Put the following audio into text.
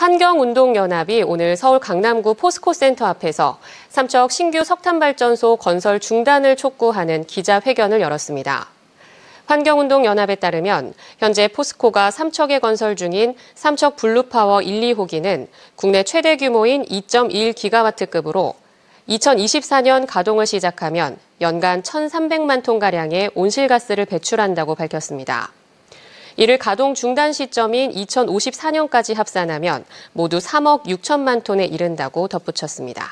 환경운동연합이 오늘 서울 강남구 포스코센터 앞에서 삼척 신규 석탄발전소 건설 중단을 촉구하는 기자회견을 열었습니다. 환경운동연합에 따르면 현재 포스코가 삼척에 건설 중인 삼척 블루파워 1, 2호기는 국내 최대 규모인 2.1기가와트급으로 2024년 가동을 시작하면 연간 1,300만 톤가량의 온실가스를 배출한다고 밝혔습니다. 이를 가동 중단 시점인 2054년까지 합산하면 모두 3억 6천만 톤에 이른다고 덧붙였습니다.